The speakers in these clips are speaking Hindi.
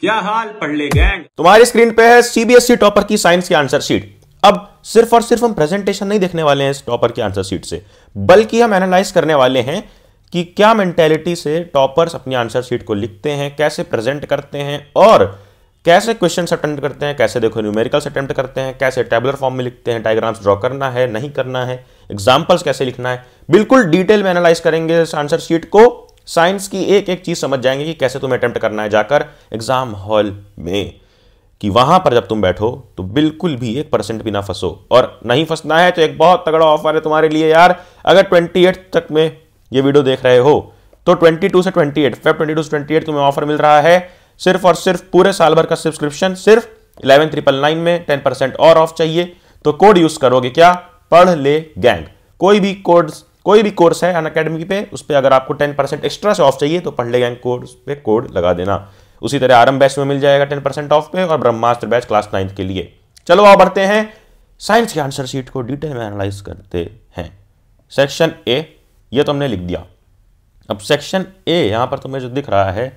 क्या हाल पढ़ ले गैंग तुम्हारी स्क्रीन पे है सीबीएसई e टॉपर की साइंस की आंसर शीट अब सिर्फ और सिर्फ हम प्रेजेंटेशन नहीं देखने वाले हैं इस टॉपर की आंसर शीट से बल्कि हम एनालाइज करने वाले हैं कि क्या मेंटेलिटी से टॉपर्स अपनी आंसर शीट को लिखते हैं कैसे प्रेजेंट करते हैं और कैसे क्वेश्चन अटेंड करते हैं कैसे देखो न्यूमेरिकल्स अटेंड करते हैं कैसे टेबलर फॉर्म में लिखते हैं डायग्राम्स ड्रॉ करना है नहीं करना है एग्जाम्पल्स कैसे लिखना है बिल्कुल डिटेल में एनालाइज करेंगे इस आंसर शीट को साइंस की एक एक चीज़ समझ जाएंगे कि कैसे तुम्हें अटेम्प्ट करना है जाकर एग्ज़ाम हॉल में कि वहां पर जब तुम बैठो तो बिल्कुल भी एक परसेंट भी ना फंसो और नहीं फंसना है तो एक बहुत तगड़ा ऑफर है तुम्हारे लिए यार अगर ट्वेंटी तक में ये वीडियो देख रहे हो तो ट्वेंटी से ट्वेंटी एट फेब ट्वेंटी से ट्वेंटी तुम्हें ऑफर मिल रहा है सिर्फ और सिर्फ पूरे साल भर का सब्सक्रिप्शन सिर्फ इलेवन ट्रिपल नाइन में टेन परसेंट और ऑफ चाहिए तो कोड यूज करोगे क्या पढ़ ले गैंग कोई भी कोड कोई भी कोर्स है अन अकेडमी पे उस पर अगर आपको टेन परसेंट एक्स्ट्रा से ऑफ चाहिए तो पढ़ ले गैंग कोर्स पे कोड लगा देना उसी तरह आरम बैच में मिल जाएगा टेन परसेंट ऑफ पे और ब्रह्मास्त्र बैच क्लास नाइन्थ के लिए चलो आप बढ़ते हैं साइंस के आंसर शीट को डिटेल में एनालाइज करते हैं सेक्शन ए ये तो हमने लिख दिया अब सेक्शन ए यहाँ पर तुम्हें जो दिख रहा है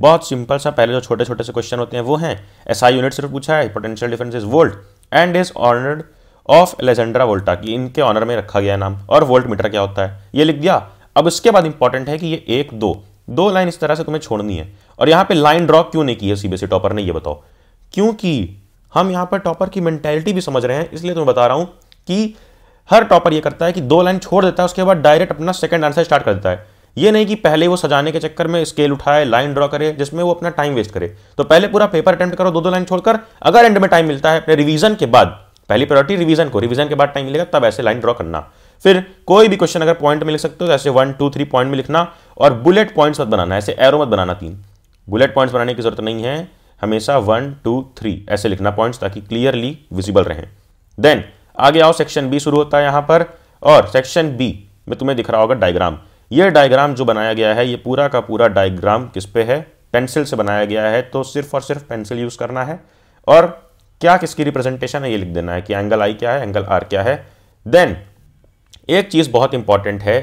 बहुत सिंपल सा पहले जो छोटे छोटे से क्वेश्चन होते हैं वो हैं एसआई यूनिट सिर्फ पूछा है potential difference is volt and is ordered of Alessandro Volta की इनके ऑनर में रखा गया नाम और वोल्ट मीटर क्या होता है ये लिख दिया अब इसके बाद इंपॉर्टेंट है कि ये एक दो दो लाइन इस तरह से तुम्हें छोड़नी है और यहां पे लाइन ड्रॉ क्यों नहीं की है सीबीएसई टॉपर ने ये बताओ क्योंकि हम यहां पर टॉपर की मेंटेलिटी भी समझ रहे हैं इसलिए तुम्हें बता रहा हूं कि हर टॉपर ये करता है कि दो लाइन छोड़ देता है उसके बाद डायरेक्ट अपना सेकंड आंसर स्टार्ट कर देता है ये नहीं कि पहले वो सजाने के चक्कर में स्केल उठाए लाइन ड्रॉ करे जिसमें वो अपना टाइम वेस्ट करे तो पहले पूरा पेपर अटेम्प्ट करो दो दो लाइन छोड़कर अगर एंड में टाइम मिलता है अपने रिवीजन के बाद पहली प्रायोरिटी रिवीजन को रिवीजन के बाद टाइम मिलेगा तब ऐसे लाइन ड्रॉ करना फिर कोई भी क्वेश्चन अगर पॉइंट में लिख सकते हो तो ऐसे वन टू थ्री पॉइंट में लिखना और बुलेट पॉइंट्स मत बनाना ऐसे एरो मत बनाना तीन बुलेट पॉइंट्स बनाने की जरूरत नहीं है हमेशा वन टू थ्री ऐसे लिखना पॉइंट्स ताकि क्लियरली विजिबल रहें देन आगे आओ सेक्शन बी शुरू होता है यहां पर और सेक्शन बी में तुम्हें दिख रहा होगा डायग्राम यह डायग्राम जो बनाया गया है यह पूरा का पूरा डायग्राम किस पे है पेंसिल से बनाया गया है तो सिर्फ और सिर्फ पेंसिल यूज़ करना है और क्या किसकी रिप्रेजेंटेशन है ये लिख देना है कि एंगल आई क्या है एंगल आर क्या है देन एक चीज़ बहुत इंपॉर्टेंट है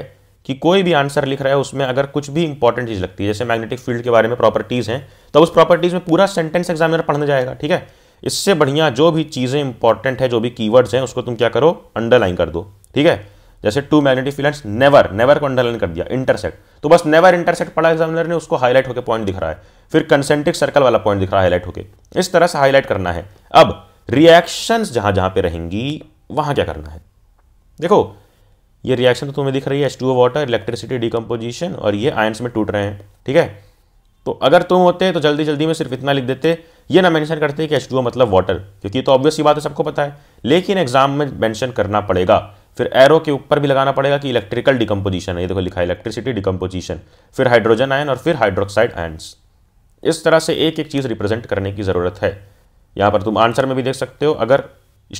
कि कोई भी आंसर लिख रहा है उसमें अगर कुछ भी इंपॉर्टेंट चीज़ लगती है जैसे मैग्नेटिक फील्ड के बारे में प्रॉपर्टीज़ हैं तो उस प्रॉपर्टीज़ में पूरा सेंटेंस एग्जामिनर पढ़ने जाएगा ठीक है इससे बढ़िया जो भी चीज़ें इंपॉर्टेंट है जो भी कीवर्ड्स हैं उसको तुम क्या करो अंडरलाइन कर दो ठीक है जैसे two magnetic fields never never को अंडरलाइन कर दिया इंटरसेक्ट तो बस नेवर इंटरसेक्ट पढ़ा एग्जामिनर ने उसको हाईलाइट होकर पॉइंट दिख रहा है फिर कंसेंट्रिक सर्कल वाला पॉइंट दिख रहा है हाईलाइट होकर इस तरह से हाईलाइट करना है अब रिएक्शन जहां जहां पर रहेंगी वहां क्या करना है देखो ये रिएक्शन तो तुम्हें दिख रही है एच वाटर इलेक्ट्रिसिटी डिकम्पोजिशन और ये आयंस में टूट रहे हैं ठीक है तो अगर तुम होते तो जल्दी जल्दी में सिर्फ इतना लिख देते ये ना मेंशन करते कि एच मतलब वाटर क्योंकि तो ऑब्वियस ही बात है सबको पता है लेकिन एग्जाम में मेंशन करना पड़ेगा फिर एरो के ऊपर भी लगाना पड़ेगा कि इलेक्ट्रिकल डिकम्पोजिशन है ये देखो लिखा है इलेक्ट्रिसिटी डिकम्पोजिशन फिर हाइड्रोजन आयन और फिर हाइड्रोक्साइड आयन्स इस तरह से एक एक चीज़ रिप्रेजेंट करने की ज़रूरत है यहाँ पर तुम आंसर में भी देख सकते हो अगर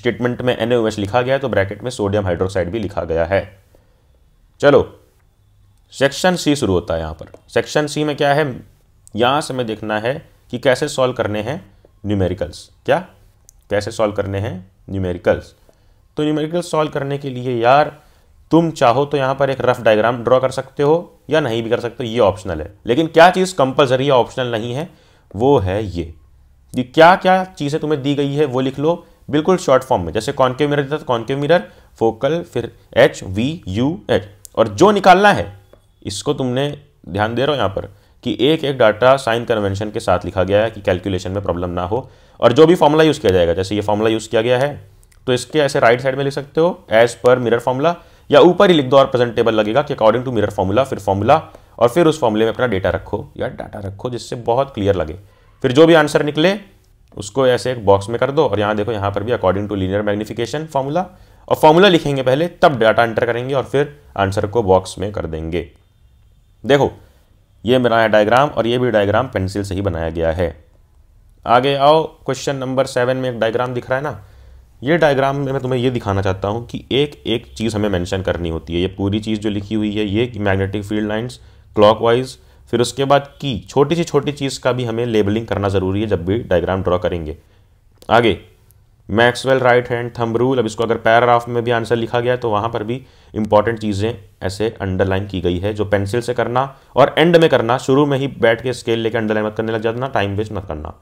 स्टेटमेंट में एन लिखा गया है तो ब्रैकेट में सोडियम हाइड्रोक्साइड भी लिखा गया है चलो सेक्शन सी शुरू होता है यहाँ पर सेक्शन सी में क्या है यहाँ से हमें देखना है कि कैसे सॉल्व करने हैं न्यूमेरिकल्स क्या कैसे सॉल्व करने हैं न्यूमेरिकल्स तो न्यूमेरिकल सॉल्व करने के लिए यार तुम चाहो तो यहाँ पर एक रफ डायग्राम ड्रॉ कर सकते हो या नहीं भी कर सकते हो ये ऑप्शनल है लेकिन क्या चीज़ कंपलसरी या ऑप्शनल नहीं है वो है ये कि क्या क्या चीज़ें तुम्हें दी गई है वो लिख लो बिल्कुल शॉर्ट फॉर्म में जैसे कॉन्केव मिरर देता तो कॉन्केव मिरर फोकल फिर एच वी यू एच और जो निकालना है इसको तुमने ध्यान दे रहे हो यहाँ पर कि एक एक डाटा साइन कन्वेंशन के साथ लिखा गया है कि कैलकुलेशन में प्रॉब्लम ना हो और जो भी फॉर्मूला यूज़ किया जाएगा जैसे ये फॉर्मूला यूज़ किया गया है तो इसके ऐसे राइट साइड में लिख सकते हो एज पर मिरर फॉर्मूला या ऊपर ही लिख दो और प्रेजेंट टेबल लगेगा कि अकॉर्डिंग टू मिरर फॉर्मूला फिर फॉर्मूला और फिर उस फॉर्मूले में अपना डेटा रखो या डाटा रखो जिससे बहुत क्लियर लगे फिर जो भी आंसर निकले उसको ऐसे एक बॉक्स में कर दो और यहाँ देखो यहाँ पर भी according to linear magnification formula और फॉर्मूला लिखेंगे पहले तब डाटा एंटर करेंगे और फिर आंसर को बॉक्स में कर देंगे देखो ये बनाया डायग्राम और ये भी डायग्राम पेंसिल से ही बनाया गया है आगे आओ क्वेश्चन नंबर सेवन में एक डायग्राम दिख रहा है ना ये डायग्राम में मैं तुम्हें ये दिखाना चाहता हूँ कि एक एक चीज़ हमें मेंशन करनी होती है ये पूरी चीज़ जो लिखी हुई है ये मैग्नेटिक फील्ड लाइन्स क्लॉकवाइज फिर उसके बाद की छोटी सी छोटी चीज़ का भी हमें लेबलिंग करना ज़रूरी है जब भी डायग्राम ड्रॉ करेंगे आगे Maxwell right hand thumb rule अब इसको अगर पैराग्राफ में भी आंसर लिखा गया तो वहाँ पर भी इंपॉर्टेंट चीज़ें ऐसे अंडरलाइन की गई है जो पेंसिल से करना और एंड में करना शुरू में ही बैठ के स्केल लेकर अंडरलाइन मत करने लग जाना टाइम वेस्ट मत करना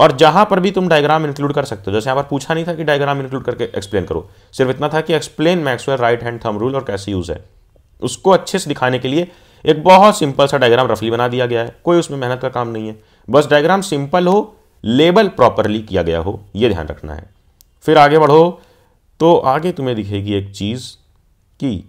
और जहां पर भी तुम डायग्राम इंक्लूड कर सकते हो जैसे यहां पर पूछा नहीं था कि डायग्राम इंक्लूड करके एक्सप्लेन करो सिर्फ इतना था कि explain Maxwell right hand thumb rule और कैसे यूज है उसको अच्छे से दिखाने के लिए एक बहुत सिंपल सा डायग्राम रफली बना दिया गया है कोई उसमें मेहनत का काम नहीं है बस डायग्राम सिंपल हो लेबल प्रॉपरली किया गया हो यह ध्यान रखना है फिर आगे बढ़ो तो आगे तुम्हें दिखेगी एक चीज़ कि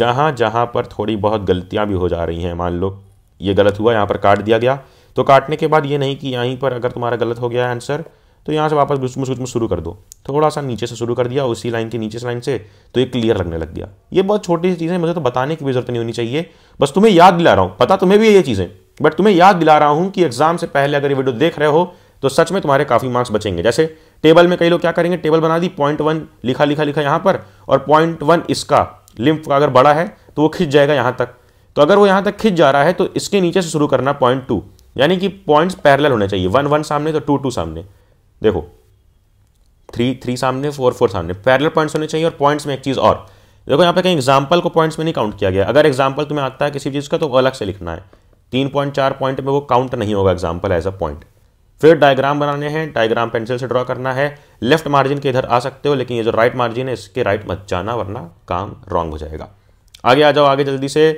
जहां जहां पर थोड़ी बहुत गलतियां भी हो जा रही हैं मान लो ये गलत हुआ यहां पर काट दिया गया तो काटने के बाद ये नहीं कि यहीं पर अगर तुम्हारा गलत हो गया आंसर तो यहाँ से वापस घुसमुस गुचमुच शुरू कर दो थोड़ा सा नीचे से शुरू कर दिया उसी लाइन के नीचे से लाइन से तो ये क्लियर लगने लग गया ये बहुत छोटी सी चीज़ें मुझे तो बताने की भी जरूरत नहीं होनी चाहिए बस तुम्हें याद दिला रहा हूँ पता तुम्हें भी ये चीज़ें बट तुम्हें याद दिला रहा हूँ कि एग्जाम से पहले अगर ये वीडियो देख रहे हो तो सच में तुम्हारे काफ़ी मार्क्स बचेंगे जैसे टेबल में कई लोग क्या करेंगे टेबल बना दी पॉइंट वन लिखा लिखा लिखा यहाँ पर और पॉइंट वन इसका लिम्फ का अगर बड़ा है तो वो खिंच जाएगा यहाँ तक तो अगर वो यहाँ तक खिंच जा रहा है तो इसके नीचे से शुरू करना पॉइंट टू यानी कि पॉइंट्स पैरेलल होने चाहिए वन वन सामने तो टू टू सामने देखो थ्री थ्री सामने फोर फोर सामने पैरेलल पॉइंट्स होने चाहिए और पॉइंट्स में एक चीज़ और देखो यहाँ पे कहीं एग्जाम्पल को पॉइंट्स में नहीं काउंट किया गया अगर एग्जाम्पल तुम्हें आता है किसी चीज़ का तो अलग से लिखना है तीन पॉइंट चार पॉइंट में वो काउंट नहीं होगा एग्जाम्पल एज अ पॉइंट फिर डायग्राम बनाने हैं डायग्राम पेंसिल से ड्रॉ करना है लेफ्ट मार्जिन के इधर आ सकते हो लेकिन ये जो राइट मार्जिन है इसके राइट मत जाना वरना काम रॉन्ग हो जाएगा आगे आ जाओ आगे जल्दी से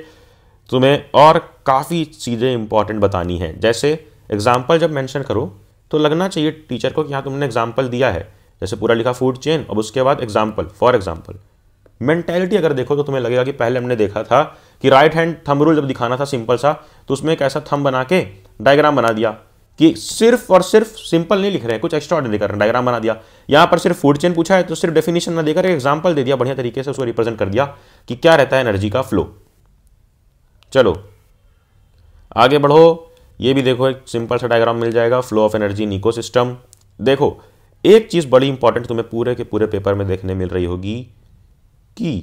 तुम्हें और काफ़ी चीज़ें इंपॉर्टेंट बतानी हैं जैसे एग्जाम्पल जब मैंशन करो तो लगना चाहिए टीचर को कि हाँ तुमने एग्जाम्पल दिया है जैसे पूरा लिखा फूड चेन अब उसके बाद एग्जाम्पल फॉर एग्जाम्पल मैंटेलिटी अगर देखो तो तुम्हें लगेगा कि पहले हमने देखा था कि राइट हैंड थम रूल जब दिखाना था सिंपल सा तो उसमें एक ऐसा थम बना के डायग्राम बना दिया कि सिर्फ और सिर्फ सिंपल नहीं लिख रहे हैं कुछ एक्स्ट्रा ऑर्डर देकर डायग्राम बना दिया यहाँ पर सिर्फ फूड चेन पूछा है तो सिर्फ डेफिनेशन ना देकर एक एग्जाम्पल दे दिया बढ़िया तरीके से उसको रिप्रेजेंट कर दिया कि क्या रहता है एनर्जी का फ्लो चलो आगे बढ़ो ये भी देखो एक सिंपल सा डायग्राम मिल जाएगा flow of energy in ecosystem देखो एक चीज़ बड़ी इंपॉर्टेंट तुम्हें पूरे के पूरे पेपर में देखने मिल रही होगी कि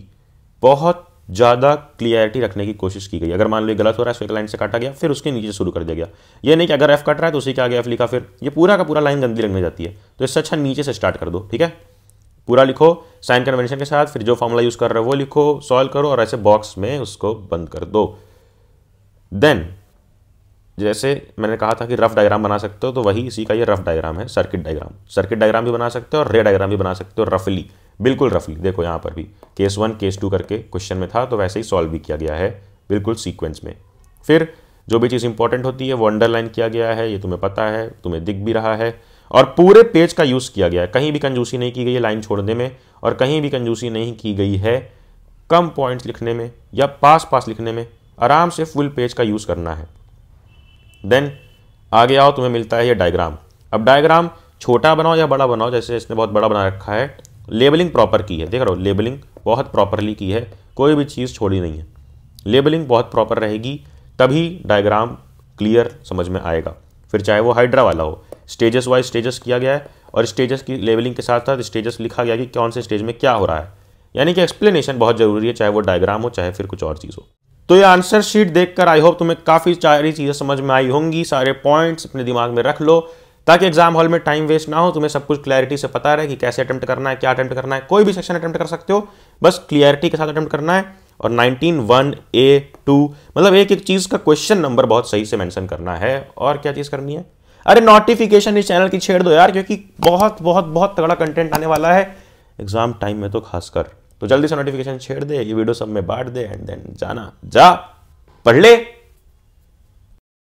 बहुत ज़्यादा क्लियरिटी रखने की कोशिश की गई अगर मान लो गलत हो रहा है एक लाइन से काटा गया फिर उसके नीचे शुरू कर दिया गया ये नहीं कि अगर एफ कट रहा है तो उसी के आगे एफ लिखा फिर ये पूरा का पूरा लाइन गंदी लगने जाती है तो इससे अच्छा नीचे से स्टार्ट कर दो ठीक है पूरा लिखो साइन कन्वेंशन के साथ फिर जो फॉर्मूला यूज़ कर रहे हो वो लिखो सॉल्व करो और ऐसे बॉक्स में उसको बंद कर दो देन जैसे मैंने कहा था कि रफ डायग्राम बना सकते हो तो वही इसी का ये रफ डायग्राम है सर्किट डायग्राम सर्किट डायग्राम भी बना सकते हो और रे डायग्राम भी बना सकते हो रफली बिल्कुल रफली देखो यहाँ पर भी केस वन केस टू करके क्वेश्चन में था तो वैसे ही सॉल्व भी किया गया है बिल्कुल सीक्वेंस में फिर जो भी चीज़ इंपॉर्टेंट होती है वो अंडरलाइन किया गया है ये तुम्हें पता है तुम्हें दिख भी रहा है और पूरे पेज का यूज़ किया गया है कहीं भी कंजूसी नहीं की गई है लाइन छोड़ने में और कहीं भी कंजूसी नहीं की गई है कम पॉइंट्स लिखने में या पास पास लिखने में आराम से फुल पेज का यूज़ करना है देन आगे आओ तुम्हें मिलता है ये डायग्राम अब डायग्राम छोटा बनाओ या बड़ा बनाओ जैसे इसने बहुत बड़ा बना रखा है लेबलिंग प्रॉपर की है देख रहा हो लेबलिंग बहुत प्रॉपरली की है कोई भी चीज़ छोड़ी नहीं है लेबलिंग बहुत प्रॉपर रहेगी तभी डायग्राम क्लियर समझ में आएगा फिर चाहे वो हाइड्रा वाला हो स्टेजेस वाइज स्टेजेस किया गया है और स्टेजेस की लेबलिंग के साथ साथ स्टेजेस लिखा गया कि कौन से स्टेज में क्या हो रहा है यानी कि एक्सप्लेनेशन बहुत ज़रूरी है चाहे वो डायग्राम हो चाहे फिर कुछ और चीज़ हो तो ये आंसर शीट देखकर आई होप तुम्हें काफ़ी सारी चीज़ें समझ में आई होंगी सारे पॉइंट्स अपने दिमाग में रख लो ताकि एग्जाम हॉल में टाइम वेस्ट ना हो तुम्हें सब कुछ क्लैरिटी से पता रहे कि कैसे अटैम्प्ट करना है क्या अटैम्प्ट करना है कोई भी सेक्शन अटैम्प्ट कर सकते हो बस क्लियरिटी के साथ अटैम्प्ट करना है और नाइनटीन वन ए टू मतलब एक एक चीज़ का क्वेश्चन नंबर बहुत सही से मेंशन करना है और क्या चीज़ करनी है अरे नोटिफिकेशन इस चैनल की छेड़ दो यार क्योंकि बहुत बहुत बहुत तगड़ा कंटेंट आने वाला है एग्जाम टाइम में तो खासकर तो जल्दी से नोटिफिकेशन छेड़ दे ये वीडियो सब में बांट दे एंड देन जाना जा पढ़ ले